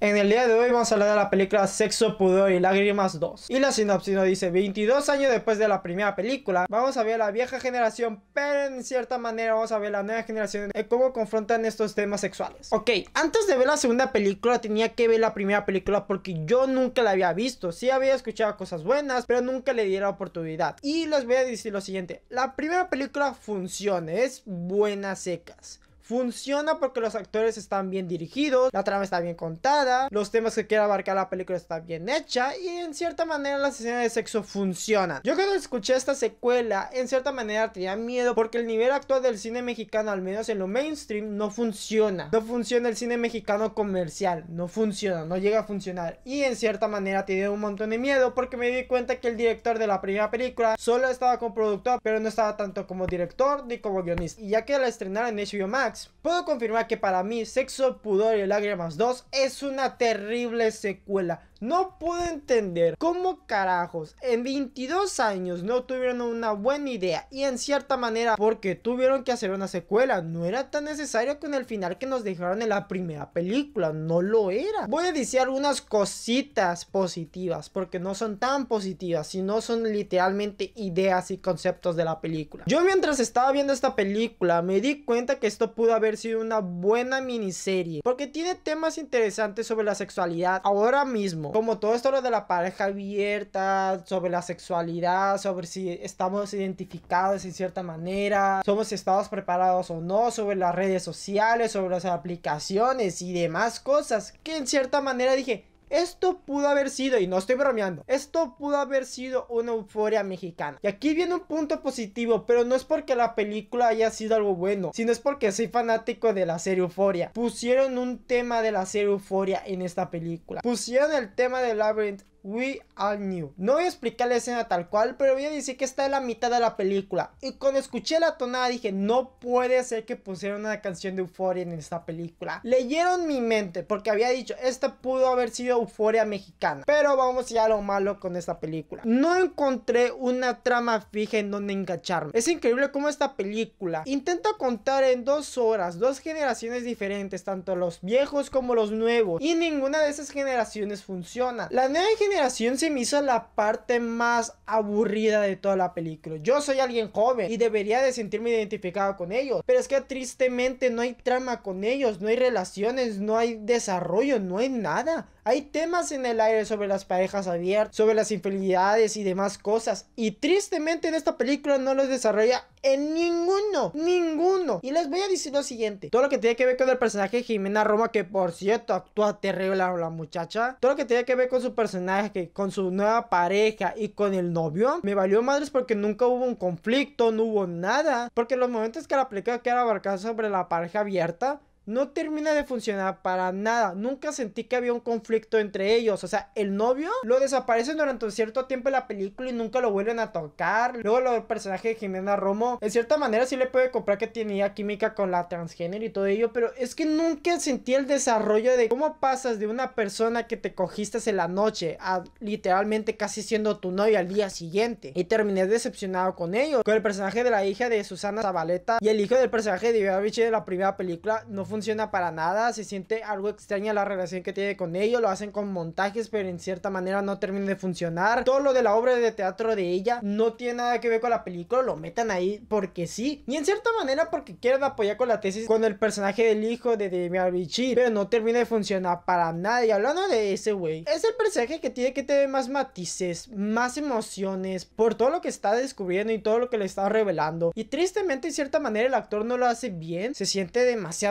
En el día de hoy vamos a hablar de la película Sexo, Pudor y Lágrimas 2. Y la sinopsis nos dice, 22 años después de la primera película, vamos a ver la vieja generación, pero en cierta manera vamos a ver la nueva generación en cómo confrontan estos temas sexuales. Ok, antes de ver la segunda película tenía que ver la primera película porque yo nunca la había visto. Sí había escuchado cosas buenas, pero nunca le diera oportunidad. Y les voy a decir lo siguiente, la primera película funciona, es buenas secas. Funciona porque los actores están bien dirigidos, la trama está bien contada, los temas que quiere abarcar la película están bien hecha y en cierta manera la escena de sexo funciona. Yo cuando escuché esta secuela, en cierta manera tenía miedo porque el nivel actual del cine mexicano, al menos en lo mainstream, no funciona. No funciona el cine mexicano comercial, no funciona, no llega a funcionar. Y en cierta manera tenía un montón de miedo porque me di cuenta que el director de la primera película solo estaba como productor, pero no estaba tanto como director ni como guionista. Y ya que la estrenaron en HBO Max, Puedo confirmar que para mí Sexo, Pudor y Lágrimas 2 es una terrible secuela. No puedo entender cómo carajos en 22 años no tuvieron una buena idea y en cierta manera porque tuvieron que hacer una secuela. No era tan necesario con el final que nos dejaron en la primera película, no lo era. Voy a decir unas cositas positivas porque no son tan positivas, sino son literalmente ideas y conceptos de la película. Yo mientras estaba viendo esta película me di cuenta que esto pudo haber sido una buena miniserie porque tiene temas interesantes sobre la sexualidad ahora mismo como... todo esto lo de la pareja abierta, sobre la sexualidad, sobre si estamos identificados en cierta manera, somos estados preparados o no, sobre las redes sociales, sobre las aplicaciones y demás cosas, que en cierta manera dije, esto pudo haber sido, y no estoy bromeando, esto pudo haber sido una euforia mexicana. Y aquí viene un punto positivo, pero no es porque la película haya sido algo bueno, sino es porque soy fanático de la serie Euforia. Pusieron un tema de la serie Euforia en esta película. Pusieron el tema de Labyrinth We are New. No voy a explicar la escena tal cual, pero voy a decir que está en la mitad de la película. Y cuando escuché la tonada dije, no puede ser que pusieron una canción de Euforia en esta película. Leyeron mi mente, porque había dicho, esta pudo haber sido Euforia mexicana. Pero vamos ya a lo malo con esta película. No encontré una trama fija en donde engancharme. Es increíble cómo esta película intenta contar en dos horas dos generaciones diferentes, tanto los viejos como los nuevos. Y ninguna de esas generaciones funciona. La nueva generación generación se me hizo la parte más aburrida de toda la película. Yo soy alguien joven y debería de sentirme identificado con ellos. Pero es que tristemente no hay trama con ellos, no hay relaciones, no hay desarrollo, no hay nada. Hay temas en el aire sobre las parejas abiertas, sobre las infidelidades y demás cosas. Y tristemente en esta película no los desarrolla en ninguno, ninguno. Y les voy a decir lo siguiente. Todo lo que tiene que ver con el personaje de Jimena Roma, que por cierto actúa terrible la, la muchacha. Todo lo que tiene que ver con su personaje, con su nueva pareja y con el novio, me valió madres porque nunca hubo un conflicto, no hubo nada. Porque los momentos que la película que abarcar sobre la pareja abierta, no termina de funcionar para nada. Nunca sentí que había un conflicto entre ellos. O sea, el novio lo desaparece durante un cierto tiempo en la película y nunca lo vuelven a tocar. Luego el personaje de Jimena Romo, en cierta manera sí le puede comprar que tenía química con la transgénero y todo ello, pero es que nunca sentí el desarrollo de cómo pasas de una persona que te cogiste en la noche a literalmente casi siendo tu novio al día siguiente. Y terminé decepcionado con ellos. Con el personaje de la hija de Susana Zabaleta y el hijo del personaje de Iván de la primera película no funciona para nada, se siente algo extraña la relación que tiene con ellos, lo hacen con montajes, pero en cierta manera no termina de funcionar. Todo lo de la obra de teatro de ella no tiene nada que ver con la película, lo metan ahí porque sí, y en cierta manera porque quieren apoyar con la tesis con el personaje del hijo de Demi Bichir, pero no termina de funcionar para nada. Y hablando de ese güey, es el personaje que tiene que tener más matices, más emociones por todo lo que está descubriendo y todo lo que le está revelando. Y tristemente, en cierta manera, el actor no lo hace bien, se siente demasiado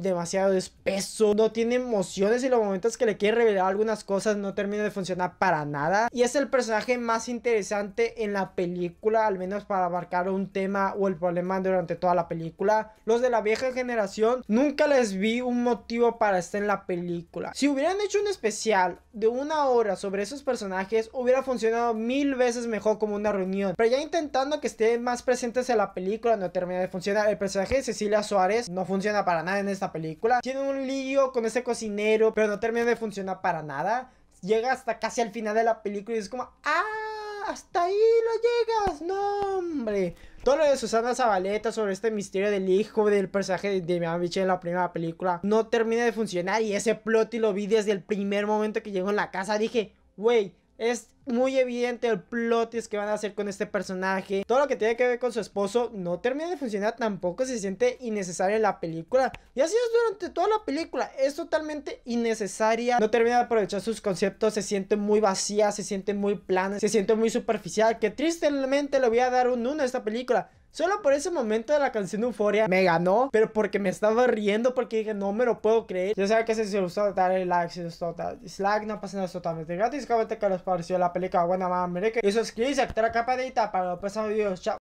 demasiado espeso, no tiene emociones y los momentos que le quiere revelar algunas cosas no termina de funcionar para nada. Y es el personaje más interesante en la película, al menos para abarcar un tema o el problema durante toda la película. Los de la vieja generación nunca les vi un motivo para estar en la película. Si hubieran hecho un especial de una hora sobre esos personajes, hubiera funcionado mil veces mejor como una reunión. Pero ya intentando que estén más presentes en la película, no termina de funcionar. El personaje de Cecilia Suárez no funciona para nada en esta película. Tiene un lío con ese cocinero, pero no termina de funcionar para nada. Llega hasta casi al final de la película y es como, ¡ah! Hasta ahí lo llegas, no hombre. Todo lo de Susana Zabaleta sobre este misterio del hijo del personaje de Miamiche en la primera película no termina de funcionar y ese plot y lo vi desde el primer momento que llegó en la casa. Dije, wey, es muy evidente el plot que van a hacer con este personaje. Todo lo que tiene que ver con su esposo no termina de funcionar tampoco. Se siente innecesaria la película. Y así es durante toda la película. Es totalmente innecesaria. No termina de aprovechar sus conceptos. Se siente muy vacía. Se siente muy plana. Se siente muy superficial. Que tristemente le voy a dar un 1 a esta película. Solo por ese momento de la canción de Euforia me ganó, pero porque me estaba riendo, porque dije, no me lo puedo creer. Yo sabía que si les gustó, dale like, si les gustó, dislike, no pasa nada, es totalmente gratis. Comente que les pareció la película buena, mamá, que Y suscríbete, a la campanita para los próximos videos. Chao.